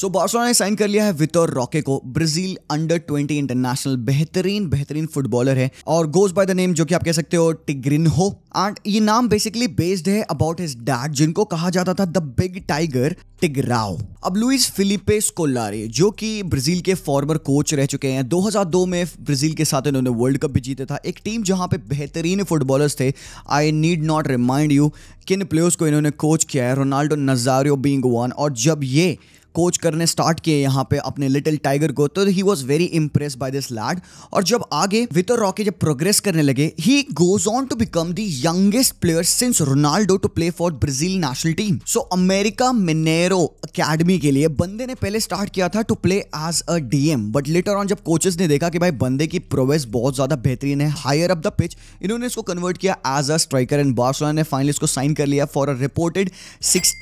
सो Barcelona ने sign कर लिया है वितोर रॉके को ब्राजील अंडर 20 इंटरनेशनल बेहतरीन बेहतरीन फुटबॉलर है और गोज बाय द नेम जो कि आप कह सकते हो हो एंड ये नाम बेसिकली बेस्ड है अबाउट हिज डैड जिनको कहा जाता था द बिग टाइगर टिगराओ अब लुइस फिलिपे स्कोलारे जो कि ब्राजील के फॉर्मर कोच रह चुके हैं 2002 में ब्राजील के साथ इन्होंने वर्ल्ड कप भी जीता था एक टीम जहां पे बेहतरीन फुटबॉलर्स थे I need not remind you किन प्लेयर्स को इन्होंने कोच किया है रोनाल्डो नजारियो बींग वन और जब ये कोच करने स्टार्ट किए यहाँ पे अपने लिटिल टाइगर को तो he was very impress by this lad और जब आगे वितर रॉके जब प्रोग्रेस करने लगे he goes on to become the youngest player since Ronaldo to play for Brazil national team so America Mineiro academy के लिए बंदे ने पहले स्टार्ट किया था to play as a D M but later on जब कोचेस ने देखा कि भाई बंदे की प्रोग्रेस बहुत ज्यादा बेहतरीन है हायर अप द पिच इन्होंने इसको कन्वर्ट किया as a striker and Barcelona ने फाइनली इसको साइन कर लिया for a reported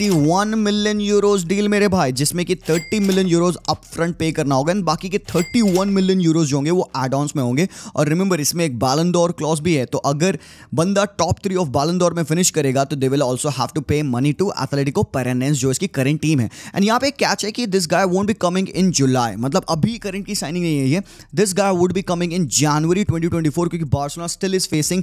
one million euros deal मेरे भाई जिसमें में कि 30 मिलियन यूरोज अप फ्रंट पे करना होगा एंड बाकी के 31 मिलियन यूरोज होंगे वो एड ऑन्स में होंगे और रिमेंबर इसमें एक बैलनडोर क्लॉज भी है तो अगर बंदा टॉप थ्री ऑफ बैलनडोर में फिनिश करेगा तो they will also have to pay money to Atletico Paranaense जो इसकी करेंट टीम है एंड यहाँ पे एक कैच है कि this guy won't be coming in July मतलब अभी करेंट की साइनिंग नहीं है this guy would be coming in January twenty क्योंकि Barcelona still is facing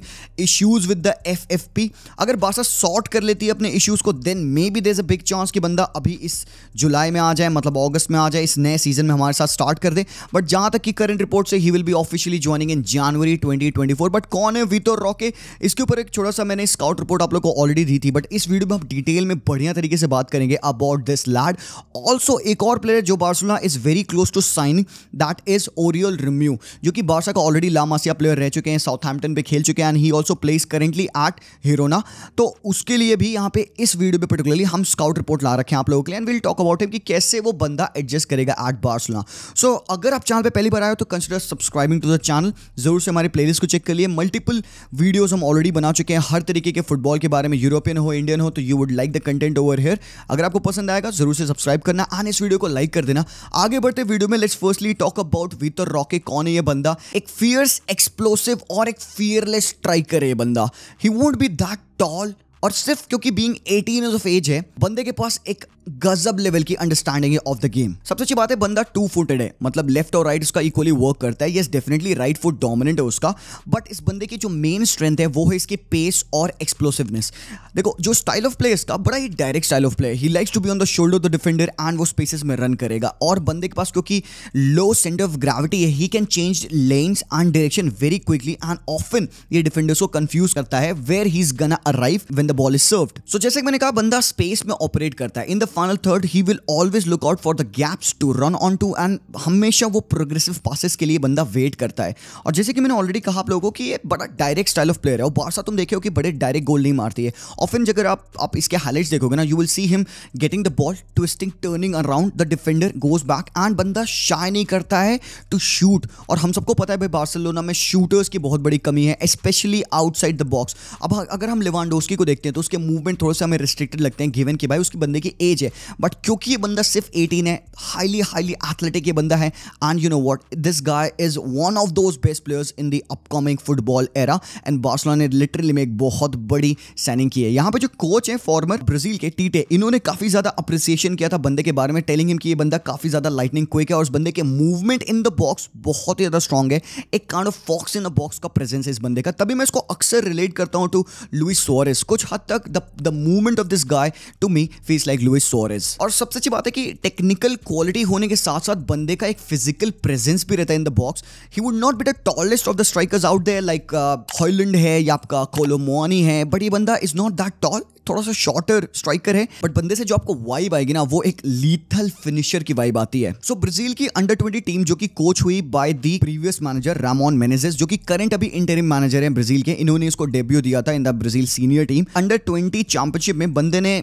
issues with the FFP अगर बार्सा सॉर्ट कर लेती है अपने इश्यूज को then maybe there a big chance कि बंदा अभी इस जुलाई में आ आ जाए मतलब अगस्त में आ जाए इस नए सीजन में हमारे साथ स्टार्ट कर दे बट जहां तक की करंट रिपोर्ट से he will be officially joining in January 2024 but कौन है विटो रॉके इसके ऊपर एक छोटा सा मैंने स्काउट रिपोर्ट आप लोग को ऑलरेडी दी थी बट इस वीडियो में हम डिटेल में बढ़िया तरीके से बात करेंगे अबाउट दिस लैड ऑल्सो एक और प्लेयर जो Barcelona is very close to sign that is Oriol Romeu जो कि बार्सा का ऑलरेडी लामासिया प्लेयर रह चुके हैं साउथ हैम्पटन पर खेल चुके हैं and he also plays currently at Girona तो उसके लिए भी यहाँ पे इस वीडियो पे पर्टिकुलरली हम स्काउट रिपोर्ट ला रखे हैं आप लोगों के लिए and will talk about him कि कैसे वो बंदा एडजस्ट करेगा एट बार्सलोना सो so, अगर आप चैनल पे पहली बार आए हो तो consider subscribing to the channel जरूर से हमारी प्लेलिस्ट को चेक कर लिए मल्टीपल वीडियोज हम ऑलरेडी बना चुके हैं हर तरीके के फुटबॉल के बारे में यूरोपियन हो इंडियन हो तो you would like the content over here अगर आपको पसंद आएगा जरूर से सब्सक्राइब करना एंड इस वीडियो को लाइक कर देना आगे बढ़ते वीडियो में let's firstly talk about Vitor Roque कौन है ये बंदा एक फियर्स एक्सप्लोसिव और एक फियरलेस स्ट्राइकर है बंदा he won't be that tall और सिर्फ क्योंकि बीइंग 18 इयर्स ऑफ एज है बंदे के पास एक गजब लेवल की अंडरस्टैंडिंग है ऑफ द गेम सबसे अच्छी बात है बंदा टू फुटेड है मतलब लेफ्ट और राइट उसका इक्वली वर्क करता है yes definitely right foot dominant है उसका बट इस बंदे की जो मेन स्ट्रेंथ है वो है इसकी पेस और एक्सप्लोसिवनेस देखो जो स्टाइल ऑफ प्ले इसका बड़ा ही डायरेक्ट स्टाइल ऑफ प्ले है he likes to be on the shoulder of the defender and वो स्पेसिस में रन करेगा और बंदे के पास क्योंकि लो सेंटर ऑफ ग्रेविटी है he can change lanes and direction very quickly and often ये डिफेंडर्स को कंफ्यूज करता है where he is gonna arrive when the the ball is served so जैसे मैंने कहा बंदा स्पेस में ऑपरेट करता है in the final third he will always look out for the gaps to run on to and हमेशा वो progressive passes के लिए बंदा वेट करता है और जैसे कि मैंने ऑलरेडी कहा आप लोगों को कि ये बड़ा डायरेक्ट स्टाइल ऑफ प्लेयर है और बार तुम देखे हो कि बड़े डायरेक्ट गोल नहीं मारती है ऑफन जगह आप आप इसके हाईलाइट्स देखोगे ना you will see him getting the ball twisting turning around the defender goes back and बंदा शाई नहीं करता है टू शूट और हम सबको पता है भाई बार्सिलोना में शूटर्स की बहुत बड़ी कमी है स्पेशली आउटसाइड द बॉक्स अब अगर हम लिवानडोस्की को देखते देखते हैं तो उसके मूवमेंट थोड़े से हमें रिस्ट्रिक्टेड लगते हैं गिवन कि भाई उसके बंदे की एज है बट क्योंकि ये बंदा सिर्फ एटीन है हाईली हाईली एथलेटिक ये बंदा है and you know what this guy is one of those best players in the upcoming football era and Barcelona ने लिटरली में एक बहुत बड़ी साइनिंग की है यहाँ पे जो कोच है फॉर्मर ब्राजील के टीटे इन्होंने काफी ज्यादा अप्रिसिएशन किया था बंदे के बारे में टेलिंग हिम कि ये बंदा काफी ज्यादा लाइटनिंग क्विक है और उस बंदे के मूवमेंट इन द बॉक्स बहुत ही ज्यादा स्ट्रॉग है एक kind of fox in the box का प्रेजेंस है इस बंदे का तभी मैं इसको अक्सर रिलेट करता हूँ टू लुइस सोरेस कुछ हद तक the movement of this guy to me feels like Luis Suarez और सबसे अच्छी बात है कि टेक्निकल क्वालिटी होने के साथ साथ बंदे का एक फिजिकल प्रेजेंस भी रहता है in the box he would not be the tallest of the strikers out there like Haaland है या आपका कोलोमोनी है बट ये बंदा इज नॉट दैट टॉल थोड़ा सा शॉर्टर स्ट्राइकर है बट बंदे से जो आपको वाइब आएगी ना वो एक लीथल फिनिशर की वाइब आती है सो so, ब्राजील की अंडर ट्वेंटी टीम जो कि कोच हुई by the previous manager Ramon Menezes जो कि करंट अभी इंटरिम मैनेजर है ब्राजील के इन्होंने इसको डेब्यू दिया था in the Brazil senior team under twenty championship में बंदे ने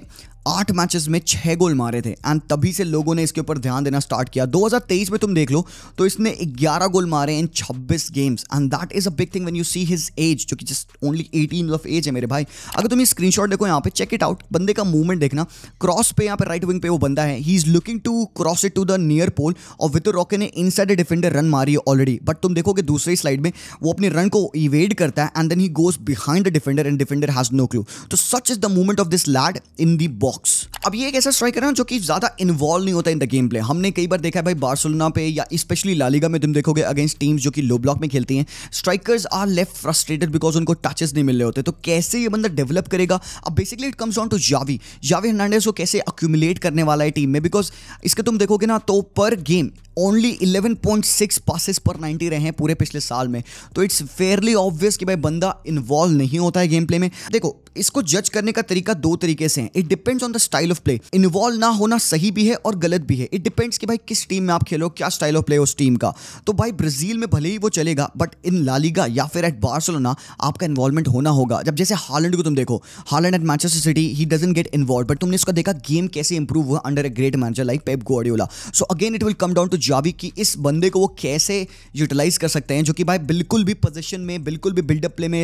आठ मैचेस में छह गोल मारे थे एंड तभी से लोगों ने इसके ऊपर ध्यान देना स्टार्ट किया 2023 में तुम देख लो तो इसने 11 गोल मारे in 26 games and that is a big thing when you see his age जो कि just only eighteen of age है मेरे भाई अगर तुम ये स्क्रीन देखो यहाँ पे चेक इट आउट बंदे का मूवमेंट देखना क्रॉस पे यहाँ पे राइट विंग पे वो बंदा है he is looking to cross it to the near pole और विद रॉके ने इन साइड डिफेंडर रन मारी है ऑलरेडी बट तुम देखोगे दूसरी स्लाइड में वो अपने रन को इवेड करता है and then he goes behind the defender and defender has no clue तो such is the movement of this lad in the box box अब ये एक ऐसा स्ट्राइकर है जो कि ज्यादा इन्वॉल्व नहीं होता इन द गेम प्ले हमने कई बार देखा है भाई बार्सोलोना पे या स्पेशली लालिगा में तुम देखोगे अगेंस्ट टीम्स जो कि लो ब्लॉक में खेलती हैं strikers are left frustrated because उनको टचेस नहीं मिल रहे होते तो कैसे ये बंदा डेवलप करेगा अब basically it comes on to Xavi Xavi Hernandez को कैसे अक्यूमुलेट करने वाला है टीम में बिकॉज इसके तुम देखोगे ना तो पर गेम ओनली 11.6 पासिस पर 90 रहे हैं पूरे पिछले साल में तो इट्स फेयरली ऑब्वियस कि भाई बंदा इन्वॉल्व नहीं होता है गेम प्ले में देखो इसको जज करने का तरीका दो तरीके से है it depends on the style of play involve ना होना सही भी है और गलत भी है इट डिपेंड्स कि भाई किस टीम में आप खेलो क्या स्टाइल ऑफ प्ले उस टीम का तो भाई ब्राजील में भले ही वो चलेगा बट इन लालीगा या फिर एट बार्सोलोना आपका इन्वॉल्वमेंट होना होगा जब जैसे हालैंड को तुम देखो Haaland at Manchester City he doesn't get involve but तुमने इसका देखा गेम कैसे इंप्रूव हुआ under a great manager like Pep Guardiola so again it will come down to Xavi की इस बंदे को वो कैसे यूटिलाइज कर सकते हैं जो कि भाई बिल्कुल भी पोजिशन में बिल्कुल भी बिल्डअप प्ले में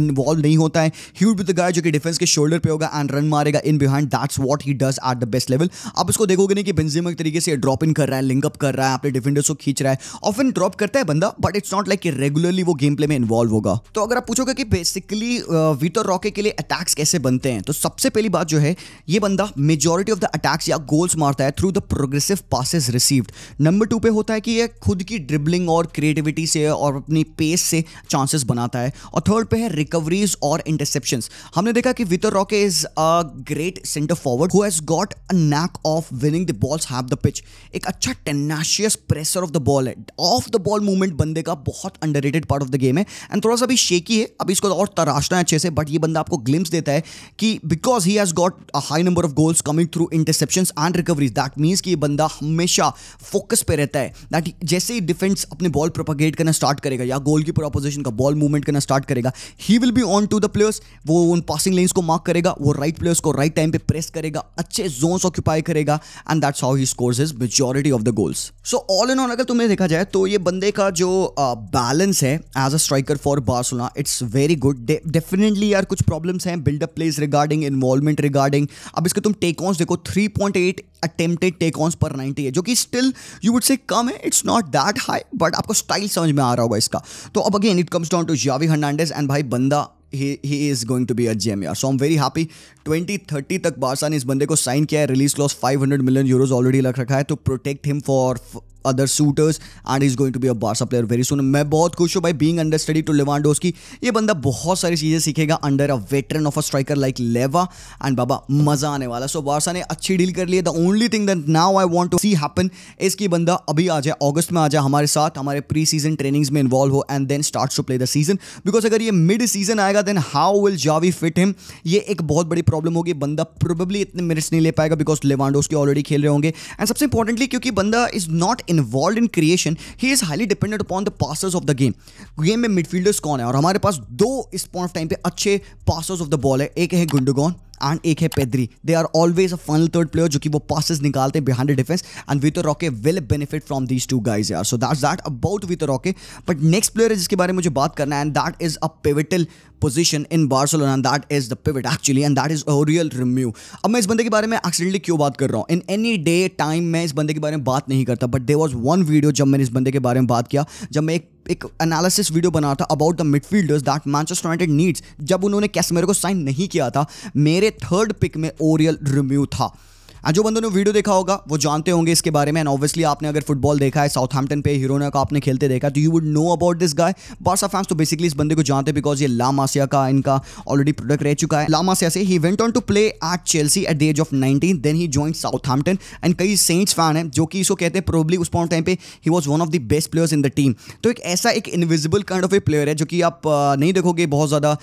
इन्वॉल्व नहीं होता है ही वुड गाय जो कि डिफेंस के शोल्डर पे होगा एंड रन मारेगा in behind that's what he does at the best level आप उसको देखोगे नहीं कि एक तरीके से ड्रॉप इन कर रहा है लिंकअप कर रहा है अपने डिफेंडर्स को खींच रहा है ऑफन ड्रॉप करता है बंदा but it's not like regularly वो गेम प्ले में इन्वॉल्व होगा तो अगर आप पूछोगे कि बेसिकली वीटर रॉके के लिए अटैक्स कैसे बनते हैं तो सबसे पहली बात जो है ये बंदा मेजोरिटी ऑफ द अटैक्स या गोल्स मारता है through the progressive passes received number number two पे होता है कि ये खुद की ड्रिबलिंग और क्रिएटिविटी से और अपनी पेस से चांसेस बनाता है और थर्ड पे है रिकवरीज और इंटरसेप्शन हमने देखा कि Vitor Roque is a great centre forward who has got a knack of winning the balls have the pitch एक अच्छा tenacious presser of the ball है ऑफ द बॉल मूवमेंट बंदे का बहुत under part of the game है and थोड़ा सा अभी शेकी है अभी इसको और तराशना है अच्छे से बट ये बंदा आपको ग्लिम्स देता है कि because he has got a high number of goals coming through interception and recoveries that means कि ये बंदा हमेशा फोकस फोकस पे रहता है दैट जैसे ही डिफेंस अपने बॉल प्रोपागेट करना स्टार्ट करेगा या गोल कीपर अपोजिशन का बॉल मूवमेंट करना स्टार्ट करेगा he will be on to the players वो उन पासिंग लेंस को मार्क करेगा वो राइट right प्लेयर्स को राइट right टाइम पे प्रेस करेगा अच्छे जोन्स ऑक्यूपाई करेगा and that's how he scores is majority of the goals so all in all अगर तुम्हें देखा जाए तो ये बंदे का जो बैलेंस uh, है as a striker for Barcelona it's very good definitely यार कुछ प्रॉब्लम्स हैं buildup plays regarding involvement regarding अब इसके तुम टेक ऑन्स देखो three point eight attempted take ons per ninety है जो कि स्टिल यू वुड से कम है it's not that high but आपको स्टाइल समझ में आ रहा होगा इसका तो अब again it comes down to Xavi Hernandez and भाई बंदा he he is going to be a gem यार so am very happy twenty thirty तक बारसा ने इस बंदे को साइन किया है release clause five hundred million euros already लग रखा है to protect him for other suitors and is going to be a Barca player very soon मैं बहुत खुश हूँ by being under study to Lewandowski की ये बंदा बहुत सारी चीज़ें सीखेगा under a veteran of a striker like Lewa and बाबा मज़ा आने वाला सो so, बारसा ने अच्छी डील कर लिया the only thing that now I want to see happen इसकी बंदा अभी आ जाए ऑगस्ट में आ जाए हमारे साथ हमारे प्री सीजन ट्रेनिंग्स में इन्वॉल्व हो and then start to play the season because अगर ये मिड सीजन आएगा then how will Xavi fit him ये एक बहुत बड़ी प्रॉब्लम होगी बंदा प्रोबेबली इतने मिनट्स नहीं ले पाएगा बिकॉज लेवांडोस के ऑलरेडी खेल रहे होंगे एंड सबसे इंपॉर्टेंटली क्योंकि बंदा is not involve in creation he is highly dependent upon the passers of the game game में मिडफील्डर्स कौन है और हमारे पास दो इस पॉइंट ऑफ टाइम पे अच्छे पासर्स ऑफ द बॉल है एक है गुंडोगॉन एंड एक है Pedri they are always a final third player जो कि वो पासिस निकालते हैं behind the defence and Vitor Roque will benefit from these two guys are so that that about Vitor Roque but next player है जिसके बारे में मुझे बात करना है and that is a pivotal position in Barcelona and that is the pivot actually and that is a real Romeu अब मैं इस बंदे के बारे में एक्सीडेंटली क्यों बात कर रहा हूँ इन एनी डे टाइम मैं इस बंदे के बारे में बात नहीं करता but there was one video जब मैंने इस बंदे के बारे में बात किया जब मैं एक एक एनालिसिस वीडियो बना था about the midfielders that Manchester United needs जब उन्होंने कैसमेरो को साइन नहीं किया था मेरे थर्ड पिक में ओरियल रिम्यू था एंड जो बंदों ने वीडियो देखा होगा वो जानते होंगे इसके बारे में एंड ऑब्वियसली आपने अगर फुटबॉल देखा है साउथहैम्पटन पे हिरोना को आपने खेलते देखा तो you would know about this guy Barca fans तो बेसिकली इस बंदे को जानते बिकॉज ये लामासिया का इनका ऑलरेडी प्रोडक्ट रह चुका है लामासिया से he went on to play at Chelsea at the age of nineteen then he join Southampton and कई सेंट्स फैन है जो कि इसको कहते हैं प्रोबली उस पॉइंट टाइम पे he was one of the best players in the team तो एक ऐसा एक invisible kind of a player है जो कि आप नहीं देखोगे बहुत ज़्यादा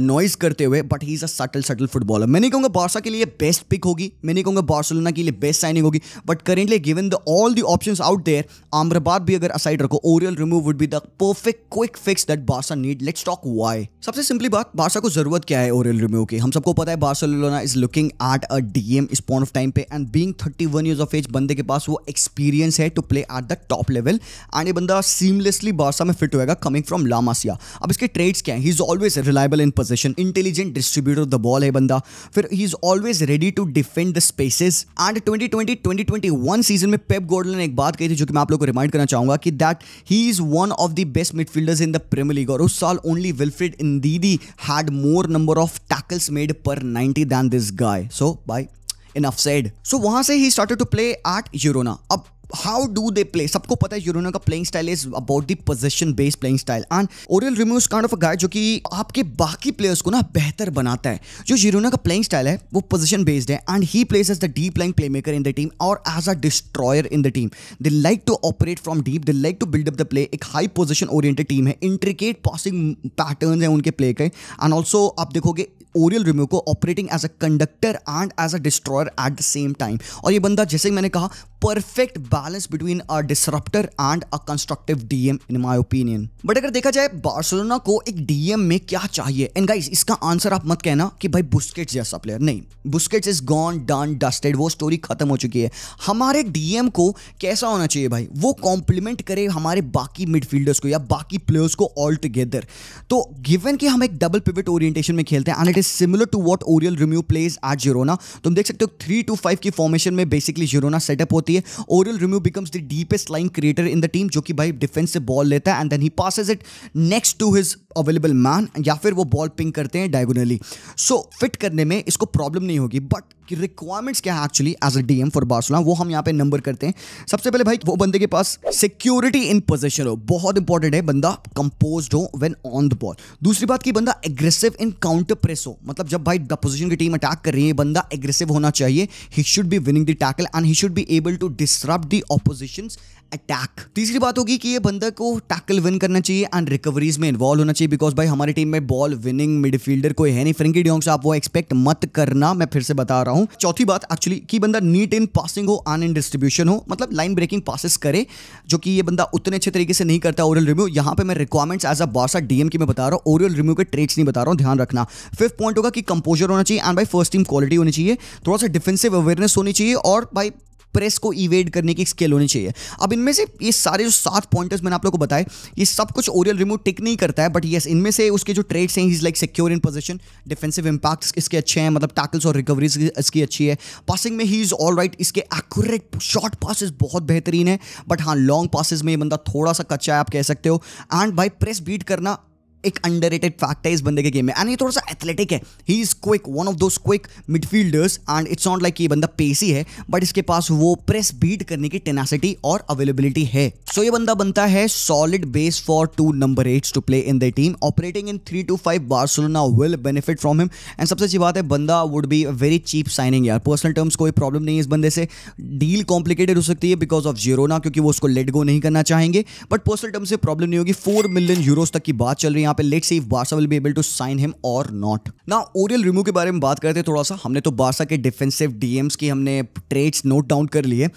नॉइज करते हुए but he is a subtle subtle footballer मैं नहीं कहूँगा बारसा के लिए बेस्ट पिक होगी मैं नहीं कहूँगा बार्सिलोना के लिए बेस्ट साइनिंग होगी but currently given the all the option out there Amrabat भी अगर असाइड रखो Oriol Romeu would be the perfect quick fix that Barca need let's talk why सबसे सिंपली बात बार्सा को जरूरत क्या है ओरियल रिमूव की हम सबको पता है Barcelona is looking at a DM इस पॉइंट ऑफ टाइम पे and being thirty one year of age बंदे के पास वो एक्सपीरियंस है to play at the top level and ये बंदा सीमलेसली बार्सा में फिट होएगा कमिंग फ्रॉम लामासिया अब इसके ट्रेड्स क्या है he is always reliable in position intelligent distributor of the ball है बंदा फिर he is always ready to defend the space assist and 2020 2021 season में पेप गोडल ने एक बात कही थी जो कि मैं आप लोगों को रिमाइंड करना चाहूंगा कि that he is one of the best midfielders in the premier league और उस साल only Wilfred Ndidi had more number of tackles made per 90 than this guy so by enough said so वहां से ही started to play at Girona अब how do they play सबको पता है यूरोना का playing style is about the position based playing style and Oriol Romeu's kind of a guy जो कि आपके बाकी प्लेयर्स को ना बेहतर बनाता है जो यूरोना का प्लेइंग स्टाइल है वो पोजिशन बेस्ड है and he plays as the deep lying playmaker in the team और as a destroyer in the team they like to operate from deep they like to build up the play एक high position oriented team है intricate passing pattern है उनके play के and also आप देखोगे Oriol Romeu को operating as a conductor and as a destroyer at the same time और ये बंदा जैसे मैंने कहा perfect balance between a disruptor and a constructive DM in my opinion but अगर देखा जाए बार्सिलोना को एक डीएम में क्या चाहिए एंड गाइस इसका आंसर आप मत कहना कि भाई बुस्केट्स जैसा प्लेयर नहीं Busquets is gone done dusted वो स्टोरी खत्म हो चुकी है हमारे डीएम को कैसा होना चाहिए भाई वो कॉम्प्लीमेंट करे हमारे बाकी मिडफील्डर्स को या बाकी प्लेयर्स को ऑल टुगेदर तो गिवन कि हम एक डबल पिविट ओरिएंटेशन में खेलते हैं and is similar to what Oriol Romeu plays at Girona तुम देख सकते हो थ्री टू फाइव की फॉर्मेशन में बेसिकली जीरोना सेटअप होती है Oriol Romeu becomes the deepest line creator in the team जो कि भाई डिफेंस से बॉल लेता है and then he passes it next to his available man या फिर वो बॉल पिंक करते हैं डायगोनली सो फिट करने में इसको प्रॉब्लम नहीं होगी बट रिक्वायरमेंट्स क्या है actually as a DM for Barcelona वो हम यहाँ पे नंबर करते हैं सबसे पहले भाई वो बंदे के पास सिक्योरिटी इन पोजिशन हो बहुत इंपॉर्टेंट है बंदा कंपोज हो वेन ऑन द बॉल दूसरी बात की बंदा एग्रेसिव इन काउंटर प्रेस हो मतलब जब भाई द पोजिशन की टीम अटैक कर रही है बंदा एग्रेसिव होना चाहिए he should be winning the tackle and he should be able to disturb the opposition attack तीसरी बात होगी कि ये बंदा को टैकल विन करना चाहिए एंड रिकवरीज में इन्वॉल्व होना चाहिए बिकॉज भाई हमारी टीम में बॉल विनिंग मिडफील्डर कोई है नहीं फ्रेंकी डियोंग से आप वो एक्सपेक्ट मत करना मैं फिर से बता रहा हूँ चौथी बात एक्चुअली कि बंदा नीट इन पासिंग हो एंड इन डिस्ट्रीब्यूशन हो मतलब लाइन ब्रेकिंग पासिस करे जो कि ये बंदा उतने अच्छे तरीके से नहीं करता ओरियल रिम्यू यहाँ पे मैं रिक्वायरमेंट्स एज अ बासा डीएम की मैं बता रहा हूँ ओरियल रिम्यू के ट्रेड्स नहीं बता रहा हूँ ध्यान रखना फिफ्थ पॉइंट होगा कि कंपोजर होना चाहिए एंड भाई फर्स्ट टीम क्वालिटी होनी चाहिए थोड़ा सा डिफेंसिव अवेयरनेस होनी चाहिए और भाई प्रेस को इवेड करने की स्किल होनी चाहिए अब इनमें से ये सारे जो सात पॉइंटर्स मैंने आप लोगों को बताए ये सब कुछ ओरियल रिमूव टिक नहीं करता है बट येस इनमें से उसके जो ट्रेड्स हैं is like secure in position defensive impact इसके अच्छे हैं मतलब टैकल्स और रिकवरीज इसकी अच्छी है पासिंग में ही इज़ ऑल राइट इसके एक्यूरेट शॉर्ट पासिस बहुत बेहतरीन है बट हाँ लॉन्ग पासिस में ये बंदा थोड़ा सा कच्चा है आप कह सकते हो एंड बाई प्रेस बीट करना एक अंडर फैक्ट है इस बंदे के गेम में एंड ये थोड़ा सा एथलेटिक है he is quick one of those quick midfielders and it's not like ये बंदा पेसी है बट इसके पास वो प्रेस बीट करने की टेनासिटी और अवेलेबिलिटी है सो so ये बंदा बनता है solid base for to number eight to play in the team operating in three two five Barcelona will benefit from him and सबसे अच्छी बात है बंदा would be very cheap signing यार पर्सनल टर्म्स कोई प्रॉब्लम नहीं है इस बंदे से डील कॉम्प्लिकेटेड हो सकती है बिकॉज ऑफ जीरोना क्योंकि वो उसको लेट गो नहीं करना चाहेंगे बट पर्सनल टर्म्स से प्रॉब्लम नहीं होगी फोर मिलियन यूरोज तक की बात चल रही है यहाँ पे let see if Barca will be able to sign him और नॉट ना ओरियल रिमू के बारे में बात करते हैं थोड़ा सा हमने तो बारसा के डिफेंसिव डीएम्स की हमने ट्रेड्स नोट डाउन कर लिए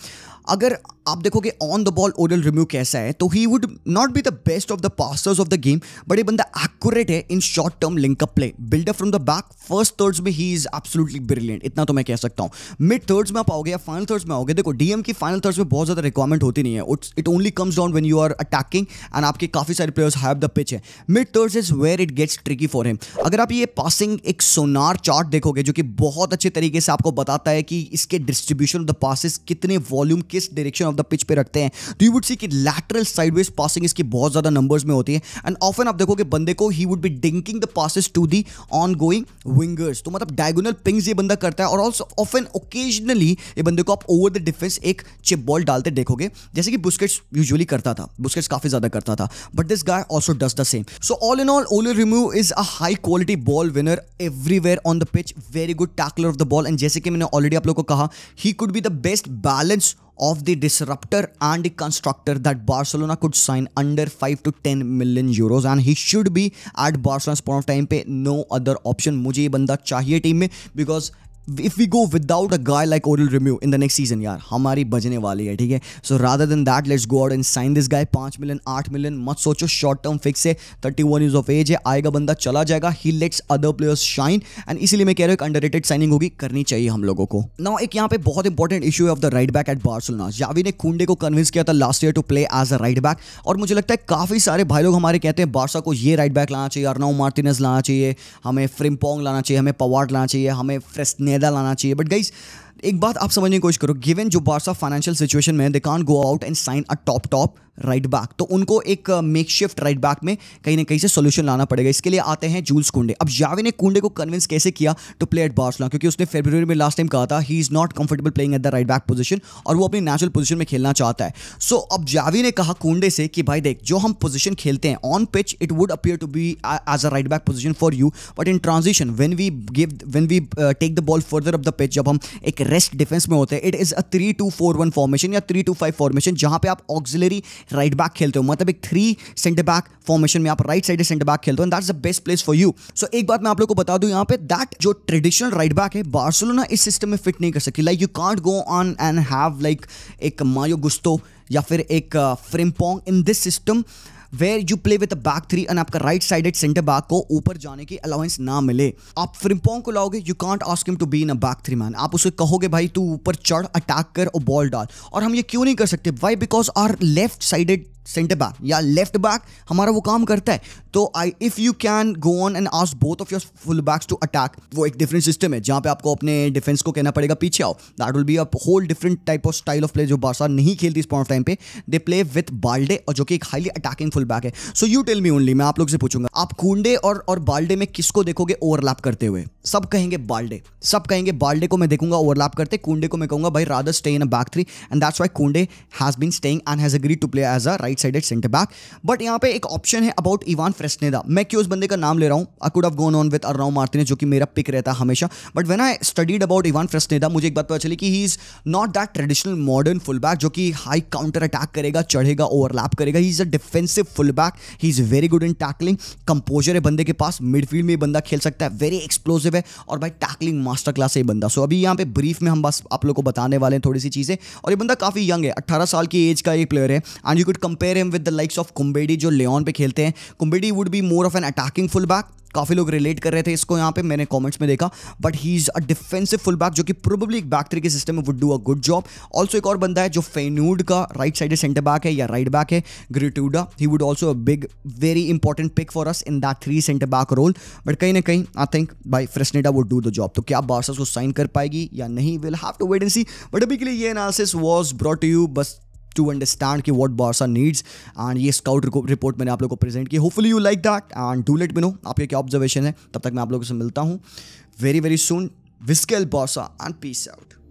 अगर आप देखोगे on the ball Oriol Romeu कैसा है तो he would not be the best of the passers of the game but ये बंदा एक्यूरेट है in short term link up play build up from the back first thirds में ही इज एब्सोल्युटली ब्रिलियंट इतना तो मैं कह सकता हूँ मिड थर्ड्स में आप आओगे या फाइनल थर्ड्स में आओगे देखो डीएम की फाइनल थर्ड्स में बहुत ज़्यादा रिक्वायरमेंट होती नहीं है it only comes down when you are attacking and आपके काफ़ी सारे प्लेयर्स हैव द पिच है mid thirds is where it gets tricky for him अगर आप ये पासिंग एक सोनार चार्ट देखोगे जो कि बहुत अच्छे तरीके से आपको बताता है कि इसके डिस्ट्रीब्यूशन ऑफ द पासिस कितने वॉल्यूम किस डायरेक्शन ऑफ द पिच पे रखते हैं तो यू वुड सी कि लैटरल साइडवेज पासिंग इसकी बहुत ज़्यादा नंबर्स में होती है एंड ऑफन आप देखोगे बंदे को he would be dinking the passes to the ongoing wingers तो मतलब डायगोनल पिंग्स ये बंदा करता है और ऑल्सो ऑफन ओकेजनली ये बंदे को आप ओवर द डिफेंस एक चिप बॉल डालते देखोगे जैसे कि बुस्केट्स यूजली करता था बुस्केट्स काफ़ी ज़्यादा करता था but this guy also does the same so all in all Oriol Romeu is a high quality ball winner everywhere on the pitch very good tackler of the ball and जैसे कि मैंने already आप लोग को कहा he could be the best balance of the disruptor and constructor that Barcelona could sign under 5 to 10 million euros and he should be at Barcelona's point of time pe no other option मुझे ये बंदा चाहिए team में because if we go without a guy like Oriol Romeu in the next season यार हमारी बजने वाली है ठीक है so rather than that let's go out and sign this guy पांच मिलियन आठ मिलियन मत सोचो शॉर्ट टर्म फिक्स है thirty one years of age है आएगा बंदा चला जाएगा he lets other players shine and इसीलिए मैं कह रहा हूँ अंडर रेटेड साइनिंग होगी करनी चाहिए हम लोगों को ना एक यहाँ पे बहुत इंपॉर्टेंट इशू है of the right back at Barcelona Xavi ने कुंडे को कन्विंस किया था last year to play as a right back और मुझे लगता है काफ़ी सारे भाई लोग हमारे कहते हैं बारसा को ये राइट बैक लाना चाहिए अर्नाउ मार्टिनस लाना चाहिए हमें फ्रिमपोंग लाना चाहिए हमें पवार लाना चाहिए हमें फ्रेस्ने मैदा लाना चाहिए बट गाइज एक बात आप समझने की कोशिश करो गिवन जो बार्स ऑफ फाइनेंशियल सिचुएशन में they can't go out and sign a top top right back तो उनको एक मेक शिफ्ट राइट बैक में कहीं ना कहीं से सोल्यूशन लाना पड़ेगा इसके लिए आते हैं जूल्स कुंडे अब जावी ने कुंडे को कन्विंस कैसे किया टू प्ले एट बार्सला क्योंकि उसने फेब्रवरी में लास्ट टाइम कहा था he is not comfortable playing at the right back position और वो अपनी नेचुरल पोजीशन में खेलना चाहता है सो so, अब जावी ने कहा कुंडे से कि भाई देख जो हम पोजीशन खेलते हैं on pitch it would appear to be as a right back position for you but in transition when we give when we take the ball further up the pitch जब हम एक रेस्ट डिफेंस में होते हैं it is a three two four one formation या three two five formation जहाँ पे आप ऑक्सिलरी राइट बैक खेलते हो मतलब एक थ्री सेंटर बैक फॉर्मेशन में आप राइट साइड सेंटर बैक खेलते हो and that's the best place for you so एक बात मैं आप लोग को बता दूं यहाँ पे दैट जो ट्रेडिशनल राइट बैक है बार्सोलोना इस सिस्टम में फिट नहीं कर सकी like you can't go on and have like एक मायो गुस्तो या फिर एक Frimpong in this system where you play with back three and आपका राइट साइडेड सेंटर बैक को ऊपर जाने की अलाउंस ना मिले आप फ्रिमपोंग को लाओगे you can't ask to be in a back three man आप उसे कहोगे भाई तू ऊपर चढ़ अटैक कर और बॉल डाल और हम ये क्यों नहीं कर सकते why because our left sided centre back या लेफ्ट बैक हमारा वो काम करता है तो I if you can go on and ask both of your full backs to attack वो एक डिफरेंट सिस्टम है जहां पे आपको अपने डिफेंस को कहना पड़ेगा पीछे आओ that will be a whole different type of style of play जो बारसा नहीं खेलती इस पॉइंट टाइम पे दे प्ले विथ बाल्डे और जो कि एक हाईली अटैकिंग फुल बैक है so you tell me only मैं आप लोग से पूछूंगा आप कूडे और और बाल्डे में किसको देखोगे ओवरलैप करते हुए सब कहेंगे बाल्डे सब कहेंगे बाल्डे को मैं देखूंगा ओवरलैप करते कूडे को मैं कहूंगा भाई rather stay in a back three and that's why Kounde has been staying and has agree to play as a right sided centre back but यहाँ पे एक ऑप्शन है अबाउट इवान फ्रेस्नेदा मैं क्यों उस बंदे का नाम ले रहा हूँ I could have gone on with Arnau Martinez जो कि मेरा पिक रहता है हमेशा but when I studied about Ivan Fresneda मुझे एक बात पता चली कि he is not that traditional modern full back जो कि हाई काउंटर अटैक करेगा चढ़ेगा ओवरलैप करेगा he is a defensive full back he is very good in tackling composure है बंदे के पास मिडफील्ड में बंदा खेल सकता है वेरी एक्सप्लोसिव है और भाई टैकलिंग मास्टर क्लास है बंदा सो so, अभी यहाँ पे ब्रीफ में हम बस आप लोग को बताने वाले हैं थोड़ी सी चीज़ें और ये बंदा काफ़ी यंग है अट्ठारह साल की एज का एक प्लेयर है and you could compare him with the likes of Kumbedi जो लेन पे खेलते हैं Kumbedi he would be more of an attacking full back काफ़ी लोग रिलेट कर रहे थे इसको यहाँ पे मैंने कमेंट्स में देखा but he is a defensive full back जो कि प्रोबेबली एक बैक थ्री के सिस्टम में would do a good job also एक और बंदा है जो फेनूड का राइट साइड सेंटर बैक है या राइट बैक है ग्रिटूडा he would also a big very important pick for us in that three centre back role but कहीं ना कहीं I think by Fresneda would do the job तो क्या Barca को साइन कर पाएगी या नहीं will have to wait and see but अभी के लिए ये एनालिसिस वॉज ब्रॉट यू बस टू अंडरस्टैंड कि वॉट बॉर्सा नीड्स एंड ये स्काउट रिपोर्ट मैंने आप लोग को प्रेजेंट की hopefully you like that and do let me know आपके क्या ऑब्जर्वेशन है तब तक मैं आप लोगों से मिलता हूँ very very soon Visca Barca and peace out